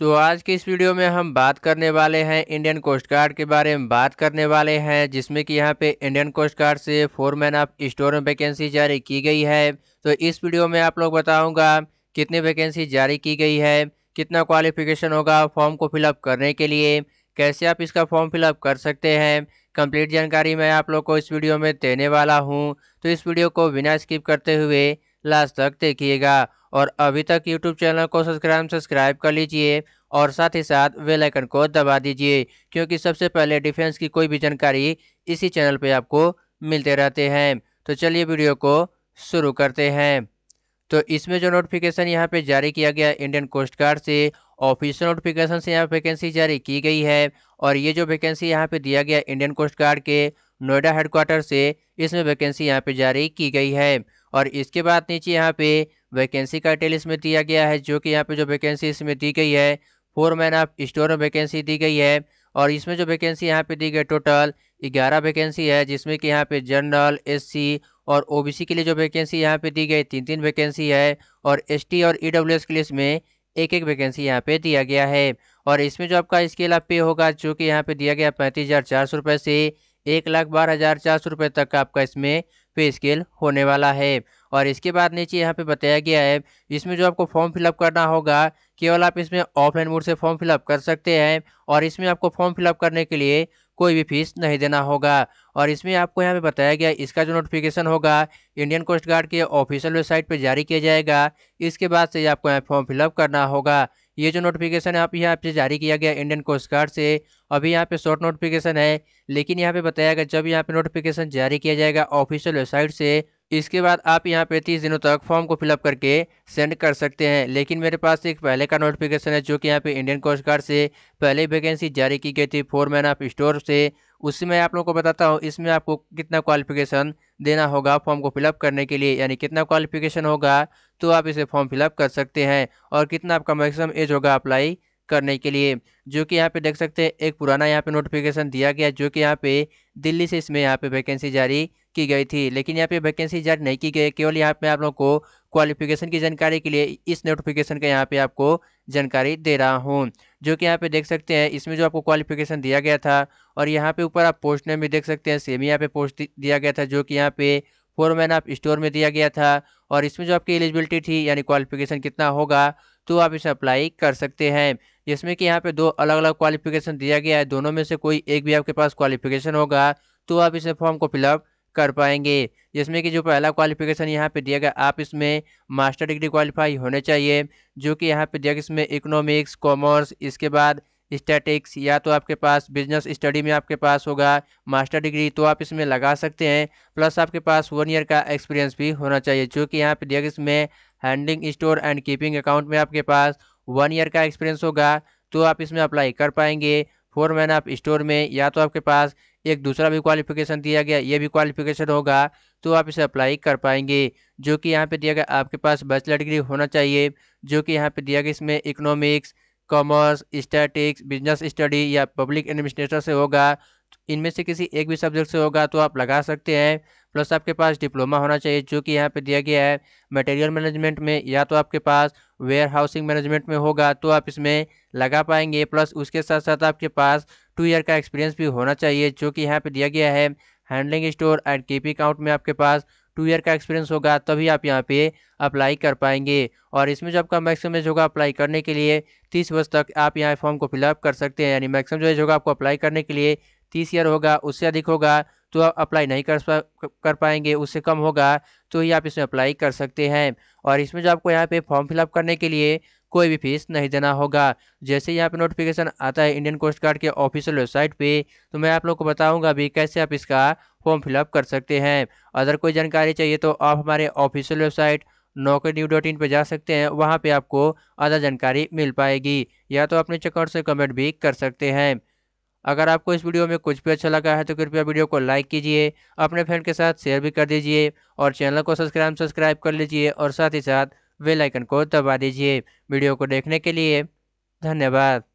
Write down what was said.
तो आज के इस वीडियो में हम बात करने वाले हैं इंडियन कोस्ट गार्ड के बारे में बात करने वाले हैं जिसमें कि यहाँ पे इंडियन कोस्ट गार्ड से फोर मैन ऑफ स्टोर में वैकेंसी जारी की गई है तो इस वीडियो में आप लोग बताऊंगा कितनी वैकेंसी जारी की गई है कितना क्वालिफिकेशन होगा फॉर्म को फिलअप करने के लिए कैसे आप इसका फॉर्म फिलअप कर सकते हैं कम्प्लीट जानकारी मैं आप लोग को इस वीडियो में देने वाला हूँ तो इस वीडियो को बिना स्किप करते हुए लास्ट तक देखिएगा और अभी तक यूट्यूब चैनल को सब्सक्राइब सब्सक्राइब कर लीजिए और साथ ही साथ वेल आइकन को दबा दीजिए क्योंकि सबसे पहले डिफेंस की कोई भी जानकारी इसी चैनल पे आपको मिलते रहते हैं तो चलिए वीडियो को शुरू करते हैं तो इसमें जो नोटिफिकेशन यहाँ पे जारी किया गया इंडियन कोस्ट गार्ड से ऑफिशियल नोटिफिकेशन से यहाँ वैकेंसी जारी की गई है और ये जो वैकेंसी यहाँ पर दिया गया इंडियन कोस्ट गार्ड के नोएडा हेडक्वार्टर से इसमें वैकेंसी यहाँ पर जारी की गई है और इसके बाद नीचे यहाँ पे वैकेंसी का डिटेल इसमें दिया गया है जो कि यहाँ पे जो वैकेंसी इसमें दी गई है फोर मैन ऑफ स्टोर में वैकेंसी दी गई है और इसमें जो वैकेंसी यहाँ पे दी गई टोटल ग्यारह वैकेंसी है जिसमें कि यहाँ पे जनरल एससी और ओबीसी के लिए जो वैकेंसी यहाँ पे दी गई तीन तीन वैकेंसी है और एस और ई e के लिए इसमें एक एक वैकेंसी यहाँ पे दिया गया है और इसमें जो आपका स्केल आप पे होगा जो कि यहाँ पे दिया गया पैंतीस हज़ार चार सौ रुपये से एक लाख बारह हज़ार चार सौ रुपये तक का आपका इसमें पे स्केल होने वाला है और इसके बाद नीचे यहाँ पे बताया गया है इसमें जो आपको फॉर्म फिलअप करना होगा केवल आप इसमें ऑफलाइन मोड से फॉर्म फिलअप कर सकते हैं और इसमें आपको फॉर्म फिलअप करने के लिए कोई भी फीस नहीं देना होगा और इसमें आपको यहाँ पे बताया गया इसका जो नोटिफिकेशन होगा इंडियन कोस्ट गार्ड के ऑफिशियल वेबसाइट पर जारी किया जाएगा इसके बाद से आपको यहाँ फॉर्म फिलअप करना होगा ये जो नोटिफिकेशन है आप यहाँ पे जारी किया गया इंडियन कोस्ट गार्ड से अभी यहाँ पे शॉर्ट नोटिफिकेशन है लेकिन यहाँ पे बताया गया जब यहाँ पे नोटिफिकेशन जारी किया जाएगा ऑफिशियल वेबसाइट से इसके बाद आप यहाँ पे तीस दिनों तक फॉर्म को फिलअप करके सेंड कर सकते हैं लेकिन मेरे पास एक पहले का नोटिफिकेशन है जो कि यहाँ पे इंडियन कोस्ट गार्ड से पहले वैकेंसी जारी की गई थी फोर मैन ऑफ स्टोर से उसी में आप लोग को बताता हूँ इसमें आपको कितना क्वालिफिकेशन देना होगा फॉर्म को फिलअप करने के लिए यानी कितना क्वालिफिकेशन होगा तो आप इसे फॉर्म फिलअप कर सकते हैं और कितना आपका मैक्सिमम एज होगा अप्लाई करने के लिए जो कि यहाँ पे देख सकते हैं एक पुराना यहाँ पे नोटिफिकेशन दिया गया जो कि यहाँ पे दिल्ली से इसमें यहाँ पे वैकेंसी जारी की गई थी लेकिन यहाँ पे वैकेंसी जारी नहीं की गई केवल यहाँ पे आप लोग को क्वालिफिकेशन की जानकारी के लिए इस नोटिफिकेशन का यहाँ पे आपको जानकारी दे रहा हूँ जो कि यहाँ पे देख सकते हैं इसमें जो आपको क्वालिफिकेशन दिया गया था और यहाँ पे ऊपर आप पोस्ट नेम भी देख सकते हैं सेम यहाँ पे पोस्ट दिया गया था जो कि यहाँ पे फोर मैन आप स्टोर में दिया गया था और इसमें जो आपकी एलिजिबिलिटी थी यानी क्वालिफिकेशन कितना होगा तो आप इसे अप्लाई कर सकते हैं जिसमें कि यहाँ पे दो अलग अलग क्वालिफिकेशन दिया गया है दोनों में से कोई एक भी आपके पास क्वालिफिकेशन होगा तो आप इसे फॉर्म को फिलअप कर पाएंगे जिसमें कि जो पहला क्वालिफिकेशन यहाँ पे दिया गया आप इसमें मास्टर डिग्री क्वालिफाई होने चाहिए जो कि यहाँ पे दिया गया इसमें इकोनॉमिक्स कॉमर्स इसके बाद स्टैटिक्स या तो आपके पास बिजनेस स्टडी में आपके पास होगा मास्टर डिग्री तो आप इसमें लगा सकते हैं प्लस आपके पास वन ईयर का एक्सपीरियंस भी होना चाहिए जो कि यहाँ पे दिया गया इसमें handling store and keeping account में आपके पास वन ईयर का एक्सपीरियंस होगा तो आप इसमें अप्लाई कर पाएंगे फोर मैन आप स्टोर में या तो आपके पास एक दूसरा भी क्वालिफिकेशन दिया गया ये भी क्वालिफिकेशन होगा तो आप इसे अप्लाई कर पाएंगे जो कि यहाँ पे दिया गया आपके पास बैचलर डिग्री होना चाहिए जो कि यहाँ पे दिया गया इसमें economics commerce statics business study या पब्लिक एडमिनिस्ट्रेशन से होगा इनमें से किसी एक भी सब्जेक्ट से होगा तो आप लगा सकते हैं प्लस आपके पास डिप्लोमा होना चाहिए जो कि यहाँ पे दिया गया है मटेरियल मैनेजमेंट में या तो आपके पास वेयर हाउसिंग मैनेजमेंट में होगा तो आप इसमें लगा पाएंगे प्लस उसके साथ साथ आपके पास टू ईयर का एक्सपीरियंस भी होना चाहिए जो कि यहाँ पर दिया गया है handling store and keeping account में आपके पास टू ईयर का एक्सपीरियंस होगा तभी आप यहाँ पे अप्लाई कर पाएंगे और इसमें जो आपका मैक्सिमम एज होगा अप्लाई करने के लिए तीस वर्ष तक आप यहाँ फॉर्म को फिलअप कर सकते हैं यानी मैक्सिमम जो एज होगा आपको अप्लाई करने के लिए तीस ईयर होगा उससे अधिक होगा तो आप अप्लाई नहीं कर पा, कर पाएंगे उससे कम होगा तो ही आप इसमें अप्लाई कर सकते हैं और इसमें जो आपको यहाँ पे फॉर्म फिलअप करने के लिए कोई भी फीस नहीं देना होगा जैसे यहाँ पे नोटिफिकेशन आता है इंडियन कोस्ट गार्ड के ऑफिशियल वेबसाइट पे तो मैं आप लोग को बताऊंगा भी कैसे आप इसका फॉर्म फिलअप कर सकते हैं अगर कोई जानकारी चाहिए तो आप हमारे official website Naukri new dot in पर जा सकते हैं वहाँ पर आपको आधा जानकारी मिल पाएगी या तो अपने चकआउट से कमेंट भी कर सकते हैं अगर आपको इस वीडियो में कुछ भी अच्छा लगा है तो कृपया वीडियो को लाइक कीजिए अपने फ्रेंड के साथ शेयर भी कर दीजिए और चैनल को सब्सक्राइब सब्सक्राइब कर लीजिए और साथ ही साथ बेल आइकन को दबा दीजिए वीडियो को देखने के लिए धन्यवाद